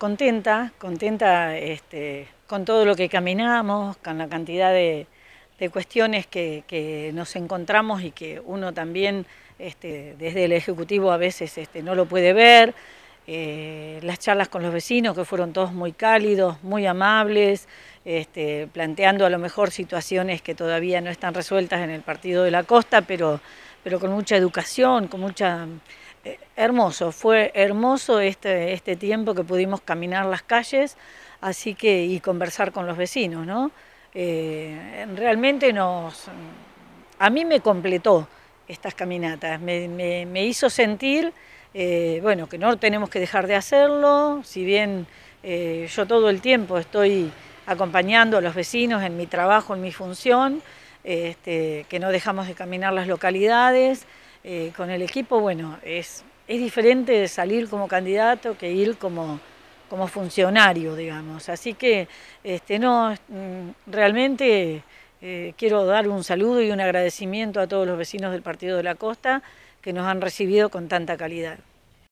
contenta, contenta este, con todo lo que caminamos, con la cantidad de, cuestiones que, nos encontramos y que uno también este, desde el Ejecutivo a veces este, no lo puede ver. Eh, las charlas con los vecinos que fueron todos muy cálidos, muy amables, este, planteando a lo mejor situaciones que todavía no están resueltas en el Partido de la Costa, pero, pero con mucha educación, con mucha hermoso, fue hermoso este, este, tiempo que pudimos caminar las calles así que, y conversar con los vecinos, ¿no? Eh, realmente nos, a mí me completó estas caminatas, me, hizo sentir, eh, bueno, que no tenemos que dejar de hacerlo, si bien eh, yo todo el tiempo estoy acompañando a los vecinos en mi trabajo, en mi función, este, que no dejamos de caminar las localidades, eh, con el equipo, bueno, es, es diferente salir como candidato que ir como, como funcionario, digamos. Así que este, no, mm, realmente eh, quiero dar un saludo y un agradecimiento a todos los vecinos del Partido de la Costa que nos han recibido con tanta calidad.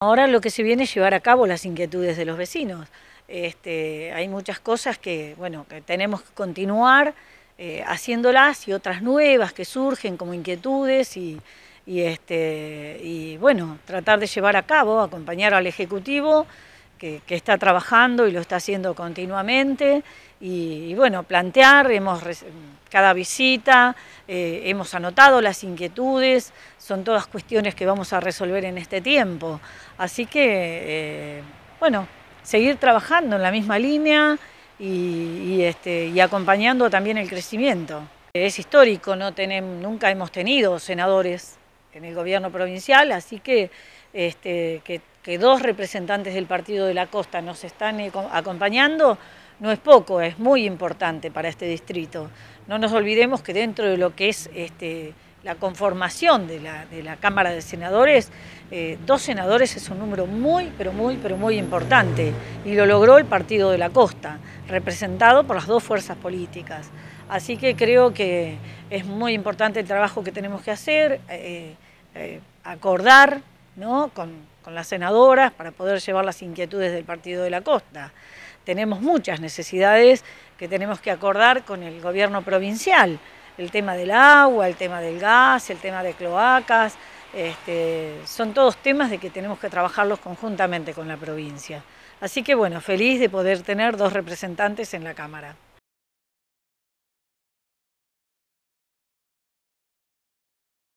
Ahora lo que se viene es llevar a cabo las inquietudes de los vecinos. Este, hay muchas cosas que, bueno, que tenemos que continuar eh, haciéndolas y otras nuevas que surgen como inquietudes y y, este, y bueno, tratar de llevar a cabo, acompañar al Ejecutivo que, está trabajando y lo está haciendo continuamente y, bueno, plantear, hemos cada visita, eh, hemos anotado las inquietudes, son todas cuestiones que vamos a resolver en este tiempo. Así que, eh, bueno, seguir trabajando en la misma línea y, este, acompañando también el crecimiento. Es histórico, no tenemos nunca hemos tenido senadores en el gobierno provincial, así este, que, que, dos representantes del Partido de la Costa nos están eh, acompañando no es poco, es muy importante para este distrito. No nos olvidemos que dentro de lo que es este, la conformación de la, Cámara de Senadores, eh, dos senadores es un número muy, pero muy, pero muy importante. Y lo logró el Partido de la Costa, representado por las dos fuerzas políticas. Así que creo que es muy importante el trabajo que tenemos que hacer, eh, eh, acordar ¿no? con, las senadoras para poder llevar las inquietudes del Partido de la Costa. Tenemos muchas necesidades que tenemos que acordar con el gobierno provincial, el tema del agua, el tema del gas, el tema de cloacas, este, son todos temas de que tenemos que trabajarlos conjuntamente con la provincia. Así que bueno, feliz de poder tener dos representantes en la Cámara.